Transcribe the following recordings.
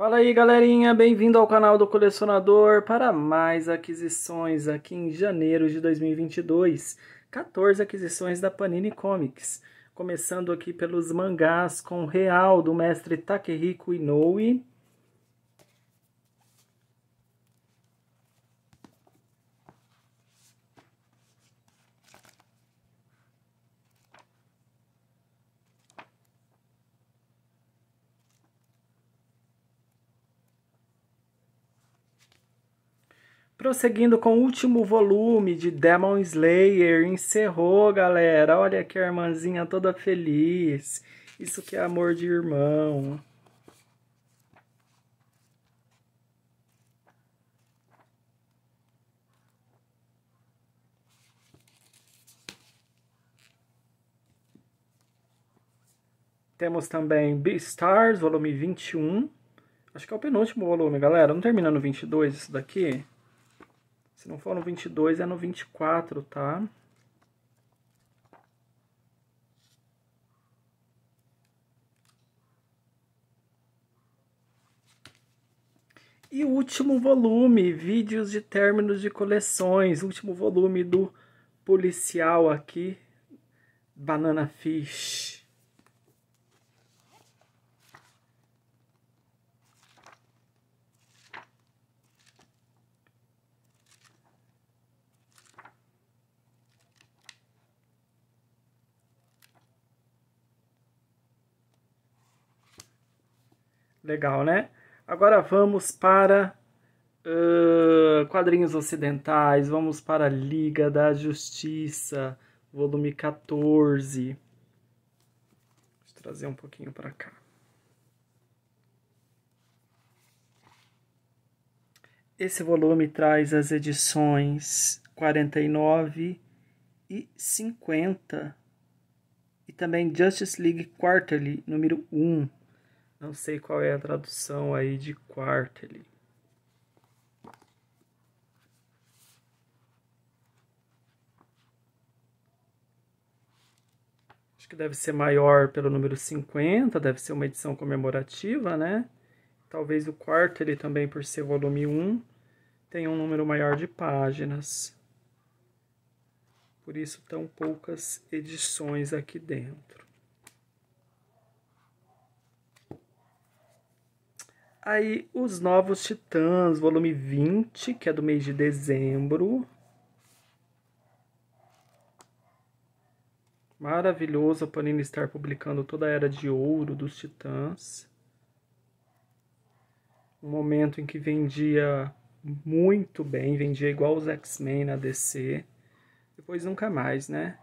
Fala aí galerinha, bem-vindo ao canal do Colecionador para mais aquisições aqui em janeiro de 2022. 14 aquisições da Panini Comics. Começando aqui pelos mangás com Real do mestre Takehiko Inoue. Prosseguindo com o último volume de Demon Slayer, encerrou, galera. Olha que irmãzinha toda feliz. Isso que é amor de irmão. Temos também Beastars, volume 21. Acho que é o penúltimo volume, galera. Não termina no 22 isso daqui? Se não for no 22, é no 24, tá? E último volume, vídeos de términos de coleções, último volume do policial aqui, Banana Fish. Legal, né? Agora vamos para uh, quadrinhos ocidentais, vamos para Liga da Justiça, volume 14. Deixa eu trazer um pouquinho para cá. Esse volume traz as edições 49 e 50 e também Justice League Quarterly número 1. Não sei qual é a tradução aí de quarterly. Acho que deve ser maior pelo número 50, deve ser uma edição comemorativa, né? Talvez o quarterly também, por ser volume 1, tenha um número maior de páginas. Por isso, tão poucas edições aqui dentro. Aí, Os Novos Titãs, volume 20, que é do mês de dezembro. Maravilhoso a Panini estar publicando toda a era de ouro dos Titãs. Um momento em que vendia muito bem, vendia igual os X-Men na DC. Depois nunca mais, né?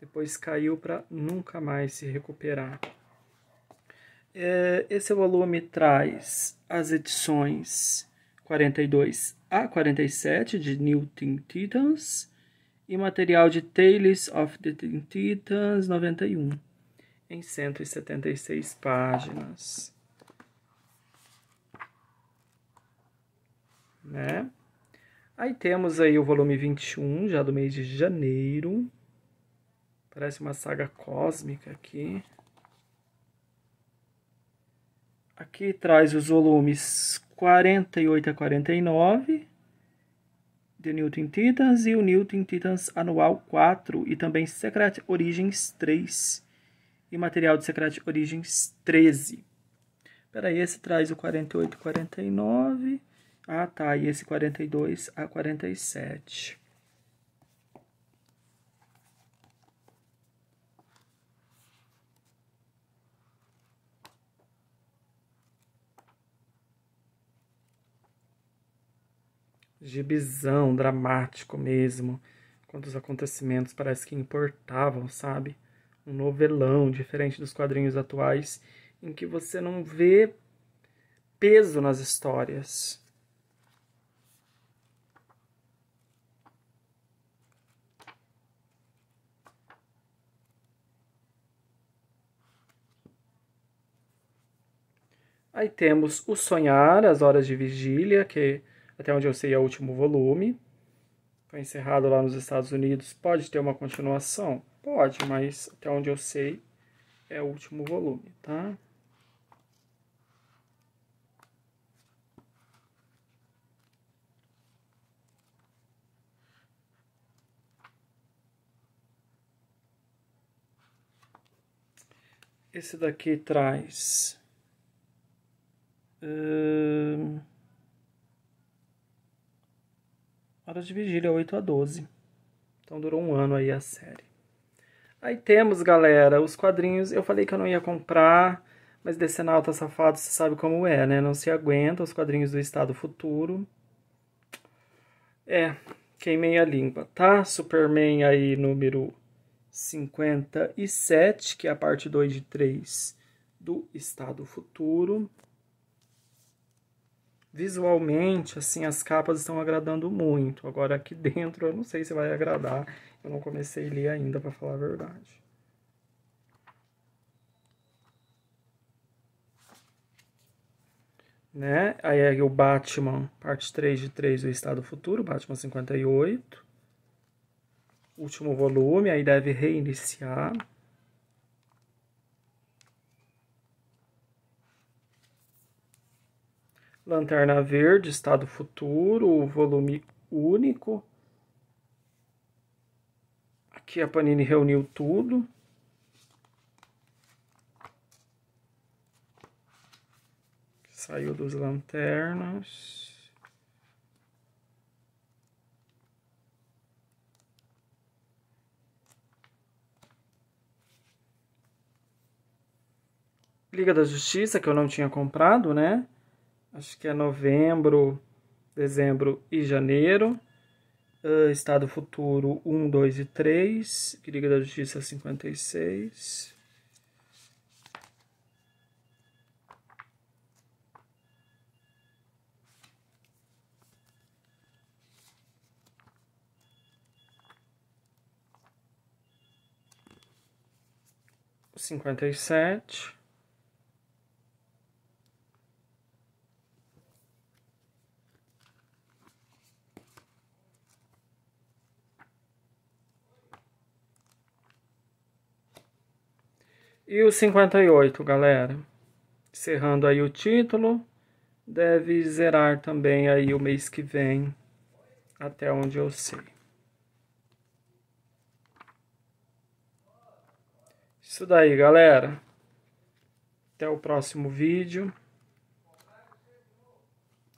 Depois caiu para nunca mais se recuperar. É, esse é volume traz as edições 42 a 47 de New Teen Titans e material de Tales of the Teen Titans 91 em 176 páginas. Né? Aí temos aí o volume 21, já do mês de janeiro. Parece uma saga cósmica aqui. Aqui traz os volumes 48 a 49 de Newton Titans e o Newton Titans Anual 4 e também Secret Origins 3 e material de Secret Origins 13. Espera aí, esse traz o 48 a 49. Ah, tá, e esse 42 a 47. gibizão, dramático mesmo. Quando os acontecimentos parece que importavam, sabe? Um novelão diferente dos quadrinhos atuais, em que você não vê peso nas histórias. Aí temos o sonhar, as horas de vigília, que até onde eu sei, é o último volume. Foi encerrado lá nos Estados Unidos. Pode ter uma continuação? Pode, mas até onde eu sei, é o último volume, tá? Esse daqui traz. Hum... Horas de Vigília 8 a 12. Então durou um ano aí a série. Aí temos, galera, os quadrinhos. Eu falei que eu não ia comprar, mas tá Safado, você sabe como é, né? Não se aguenta os quadrinhos do Estado Futuro. É, queimei a língua, tá? Superman aí, número 57, que é a parte 2 de 3 do Estado Futuro visualmente, assim, as capas estão agradando muito. Agora aqui dentro eu não sei se vai agradar. Eu não comecei a ler ainda, para falar a verdade. Né? Aí é o Batman, parte 3 de 3 do Estado Futuro, Batman 58. Último volume, aí deve reiniciar. Lanterna Verde, Estado Futuro, volume único. Aqui a Panini reuniu tudo. Saiu dos lanternas. Liga da Justiça, que eu não tinha comprado, né? acho que é novembro, dezembro e janeiro. Uh, Estado Futuro 1, 2 e 3, Liga da Justiça 56. cinquenta e sete E o 58, galera, encerrando aí o título, deve zerar também aí o mês que vem, até onde eu sei. Isso daí, galera. Até o próximo vídeo.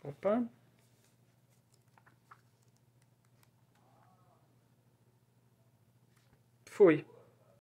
Opa. Fui.